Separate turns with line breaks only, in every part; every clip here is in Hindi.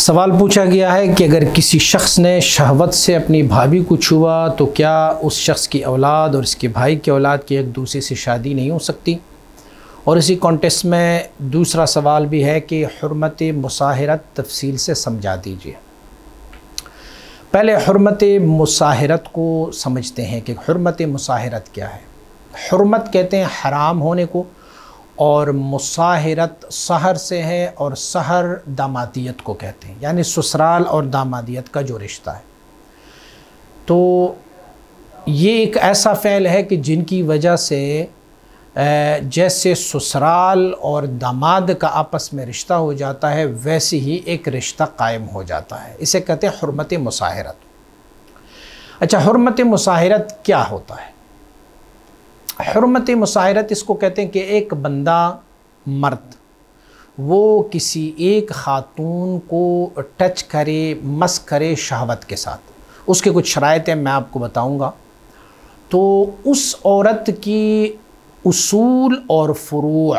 सवाल पूछा गया है कि अगर किसी शख्स ने शहवत से अपनी भाभी को छुआ तो क्या उस शख्स की औलाद और इसके भाई की औलाद की एक दूसरे से शादी नहीं हो सकती और इसी कॉन्टेस्ट में दूसरा सवाल भी है कि हरमत मुसाहरत तफसील से समझा दीजिए पहले हरमत मुसाहरत को समझते हैं कि हरमत मुसाहरत क्या है हरमत कहते हैं हराम होने को और मुसाहरत सहर से है और सहर दामादियत को कहते हैं यानी ससुराल और दामादियत का जो रिश्ता है तो ये एक ऐसा फ़ैल है कि जिनकी वजह से जैसे ससुराल और दामाद का आपस में रिश्ता हो जाता है वैसे ही एक रिश्ता कायम हो जाता है इसे कहते हैं हरमत मुसाहरत अच्छा हरमत मुसाहरत क्या होता है हरमत मुशाहरत इसको कहते हैं कि एक बंदा मर्द वो किसी एक ख़ातून को टच करे मस करे शहावत के साथ उसके कुछ शरात हैं मैं आपको बताऊंगा तो उस औरत की उसूल और फ़्रू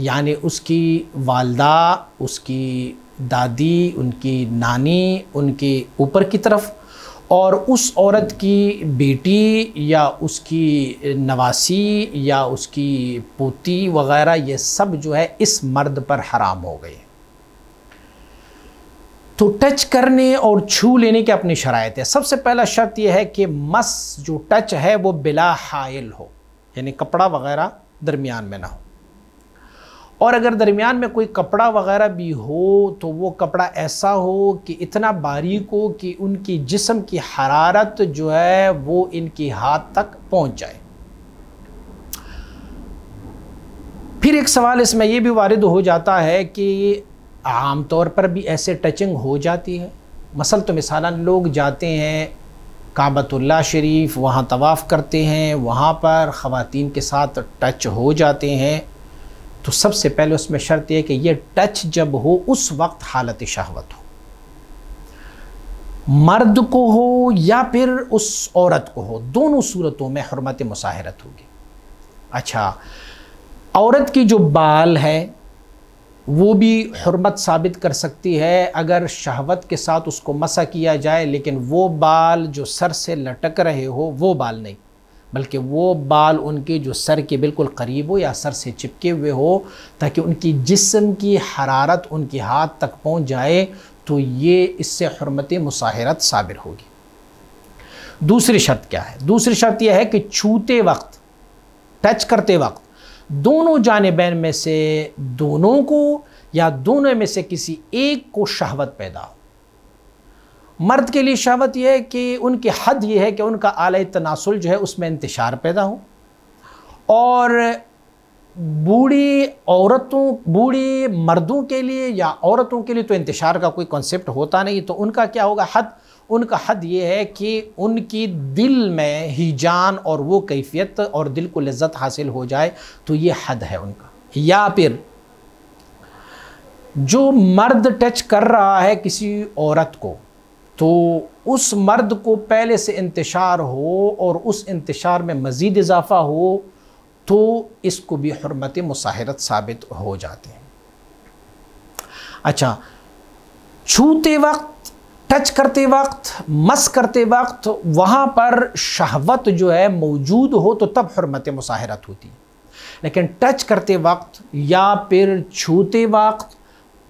यानि उसकी वालदा उसकी दादी उनकी नानी उनके ऊपर की तरफ और उस औरत की बेटी या उसकी नवासी या उसकी पोती वगैरह ये सब जो है इस मर्द पर हराम हो गए तो टच करने और छू लेने के अपनी शराइत है सबसे पहला शर्त यह है कि मस जो टच है वो बिला हायल हो यानी कपड़ा वगैरह दरमियान में ना हो और अगर दरमियान में कोई कपड़ा वगैरह भी हो तो वो कपड़ा ऐसा हो कि इतना बारीक हो कि उनकी जिसम की हरारत जो है वो इनके हाथ तक पहुंच जाए फिर एक सवाल इसमें ये भी वारिद हो जाता है कि आम तौर पर भी ऐसे टचिंग हो जाती है मसल तो मिसाल लोग जाते हैं काबतुल्ला शरीफ वहाँ तवाफ़ करते हैं वहाँ पर ख़वातीन के साथ टच हो जाते हैं तो सबसे पहले उसमें शर्त यह कि यह टच जब हो उस वक्त हालत शहवत हो मर्द को हो या फिर उस औरत को हो दोनों सूरतों में हरमत मुसाहरत होगी अच्छा औरत की जो बाल है वो भी हरमत साबित कर सकती है अगर शहवत के साथ उसको मसा किया जाए लेकिन वो बाल जो सर से लटक रहे हो वो बाल नहीं बल्कि वो बाल उनके जो सर के बिल्कुल करीब हो या सर से चिपके हुए हो ताकि उनकी जिस्म की हरारत उनके हाथ तक पहुंच जाए तो ये इससे हरमत मुसाहरत साबिर होगी दूसरी शर्त क्या है दूसरी शर्त यह है कि छूते वक्त टच करते वक्त दोनों जानबैन में से दोनों को या दोनों में से किसी एक को शहवत पैदा हो मर्द के लिए शहवत यह है कि उनकी हद यह है कि उनका आल तनासुल जो है उसमें इंतशार पैदा हो और बूढ़ी औरतों बूढ़ी मर्दों के लिए या औरतों के लिए तो इंतशार का कोई कॉन्सेप्ट होता नहीं तो उनका क्या होगा हद उनका हद ये है कि उनकी दिल में ही जान और वो कैफियत और दिल को लज्जत हासिल हो जाए तो ये हद है उनका या फिर जो मर्द टच कर रहा है किसी औरत को तो उस मर्द को पहले से इंतशार हो और उस इंतशार में मज़ीद इजाफ़ा हो तो इसको भी हरमत मुसाहरत साबित हो जाते हैं अच्छा छूते वक्त टच करते वक्त मस करते वक्त वहाँ पर शहवत जो है मौजूद हो तो तब हरमत मुसाहरत होती है लेकिन टच करते वक्त या फिर छूते वक्त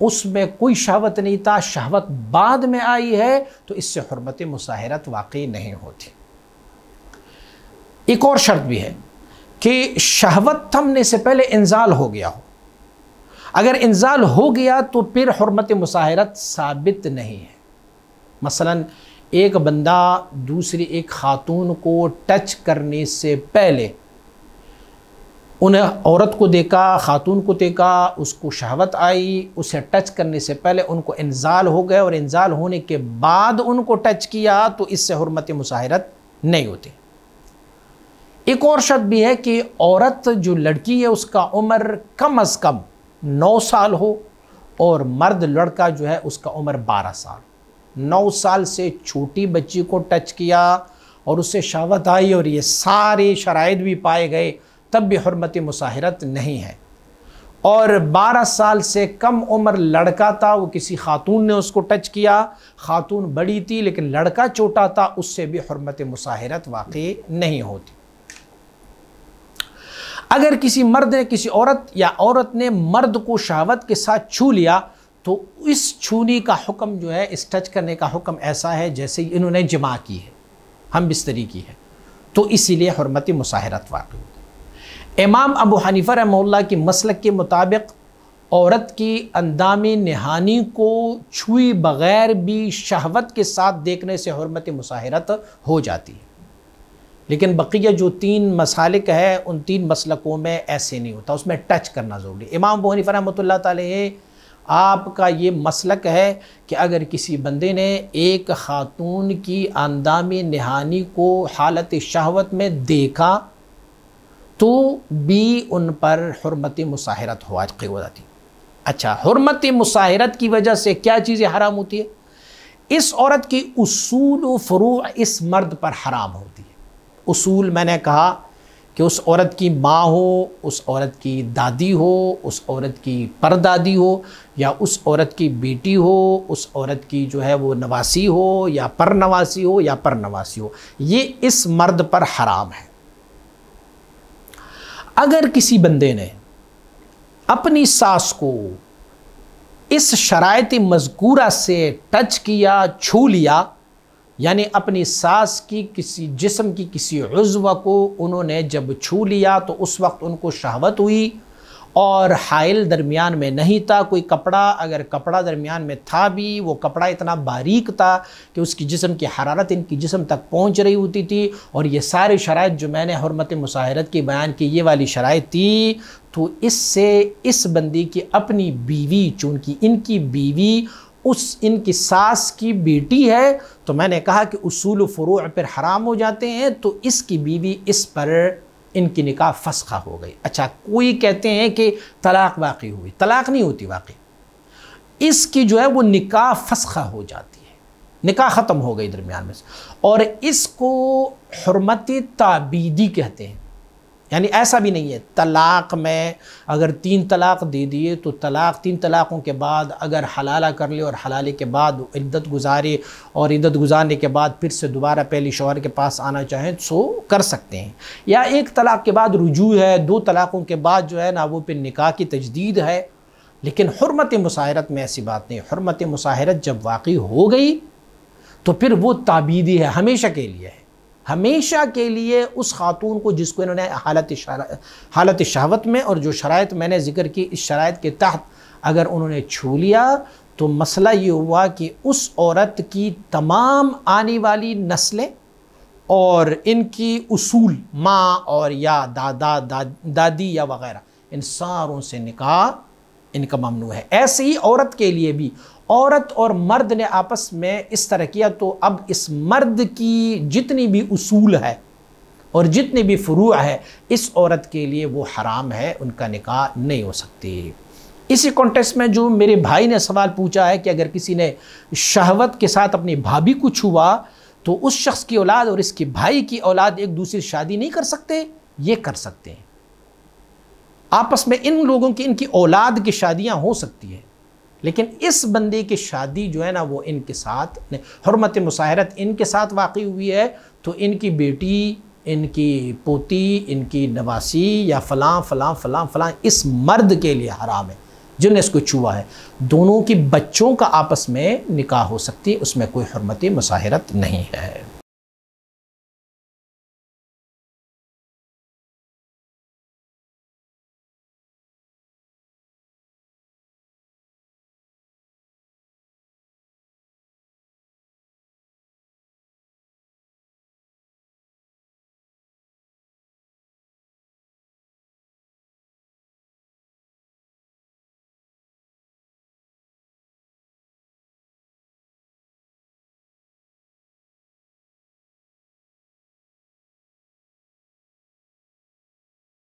उसमें कोई शहवत नहीं था शहवत बाद में आई है तो इससे हरमत मुसाहरत वाकई नहीं होती एक और शर्त भी है कि शहवत थमने से पहले इंजाल हो गया हो अगर इंजाल हो गया तो फिर हरमत मुसाहरत साबित नहीं है मसलन एक बंदा दूसरी एक खातून को टच करने से पहले उन औरत को देखा ख़ातून को देखा उसको शहावत आई उसे टच करने से पहले उनको इंजाल हो गए और इंजाल होने के बाद उनको टच किया तो इससे हरमत मुशाहरत नहीं होती एक और शर्त भी है कि औरत जो लड़की है उसका उम्र कम अज़ कम नौ साल हो और मर्द लड़का जो है उसका उम्र बारह साल नौ साल से छोटी बच्ची को टच किया और उससे शहावत आई और ये सारे शराइ भी पाए गए तब भी हरमती मुसाहरत नहीं है और 12 साल से कम उम्र लड़का था वो किसी खातून ने उसको टच किया खातून बड़ी थी लेकिन लड़का छोटा था उससे भी हरमत मुसाहरत वाकई नहीं होती अगर किसी मर्द ने किसी औरत या औरत ने मर्द को शहावत के साथ छू लिया तो इस छूने का हुक्म जो है इस टच करने का हुक्म ऐसा है जैसे इन्होंने जमा की है हम बिस्तरी की है तो इसीलिए हरमत मुसाहरत वाकई इमाम अबू हनीफ़ा रहमोल्ला की मसलक के मुताबिक औरत की अंदाम नहानी को छुई बग़ैर भी शहवत के साथ देखने से हरमत मुसाहरत हो जाती है लेकिन बकिया जो तीन मसालिक है उन तीन मसलकों में ऐसे नहीं होता उसमें टच करना ज़रूरी इमाम अबू हनीफ़ा रहमत ताली आपका ये मसलक है कि अगर किसी बंदे ने एक ख़ातून की आंदाम नहानी को हालत शहवत में देखा तो भी उन पर हरमत मुसाहरत हो जाती अच्छा हरमत मुसाहरत की वजह से क्या चीज़ें हराम होती है इस औरत की असूल फ़रू इस मर्द पर हराम होती है असूल मैंने कहा कि उस औरत की माँ हो उस औरत की दादी हो उस औरत की परदादी हो या उस औरत की बेटी हो उस औरत की जो है वो नवासी हो या पर नवासी हो या पर नवासी हो ये इस मर्द पर हराम है अगर किसी बंदे ने अपनी सांस को इस शरात मजकूरा से टच किया छू लिया यानी अपनी सांस की किसी जिस्म की किसी उज्व को उन्होंने जब छू लिया तो उस वक्त उनको शहावत हुई और हाइल दरमियान में नहीं था कोई कपड़ा अगर कपड़ा दरमियान में था भी वो कपड़ा इतना बारीक था कि उसकी जिसम की हरारत इनकी जिसम तक पहुंच रही होती थी और ये सारी शराइ जो मैंने हरमत मुशाहरत की बयान की ये वाली शराइ थी तो इससे इस बंदी की अपनी बीवी चूँकि इनकी बीवी उस इनकी सास की बेटी है तो मैंने कहा कि उसूल फ़रू पर हराम हो जाते हैं तो इसकी बीवी इस पर इनकी निकाह फसखा हो गई अच्छा कोई कहते हैं कि तलाक वाक़ी हुई तलाक नहीं होती वाकई इसकी जो है वो निकाह फसखा हो जाती है निकाह ख़त्म हो गई दरमियान में और इसको हरमत ताबीदी कहते हैं यानी ऐसा भी नहीं है तलाक़ में अगर तीन तलाक़ दे दिए तो तलाक़ तीन तलाक़ों के बाद अगर हलाला कर ले और हलाले के बाद इद्दत गुजारे और इद्दत गुजारने के बाद फिर से दोबारा पहले शोहर के पास आना चाहें सो कर सकते हैं या एक तलाक़ के बाद रुजू है दो तलाक़ों के बाद जो है ना वो फिर निकाह की तजदीद है लेकिन हरमत मुसाहरत में ऐसी बात नहीं हरमत मुसाहरत जब वाकई हो गई तो फिर वो ताबीदी है हमेशा के लिए है हमेशा के लिए उस खातून को जिसको इन्होंने हालत हालत शहावत में और जो शरात मैंने जिक्र की इस शरात के तहत अगर उन्होंने छू लिया तो मसला ये हुआ कि उस औरत की तमाम आने वाली नस्लें और इनकी उसूल माँ और या दादा दा, दादी या वगैरह इन सारों से निकाह इनका ममनू है ऐसे ही औरत के लिए भी औरत और मर्द ने आपस में इस तरह किया तो अब इस मर्द की जितनी भी उसूल है और जितने भी फ्रू है इस औरत के लिए वो हराम है उनका निकाह नहीं हो सकती इसी कॉन्टेक्स्ट में जो मेरे भाई ने सवाल पूछा है कि अगर किसी ने शहवत के साथ अपनी भाभी को छुआ तो उस शख्स की औलाद और इसके भाई की औलाद एक से शादी नहीं कर सकते ये कर सकते हैं आपस में इन लोगों की इनकी औलाद की शादियाँ हो सकती है लेकिन इस बंदी की शादी जो है ना वो इनके साथ हरमत मुसाहरत इनके साथ वाक़ हुई है तो इनकी बेटी इनकी पोती इनकी नवासी या फलां फलां फ़लाँ फ़लाँ इस मर्द के लिए हराम है जिन्हें इसको छुआ है दोनों की बच्चों का आपस में निकाह हो सकती है उसमें कोई हरमत मुसाहरत नहीं है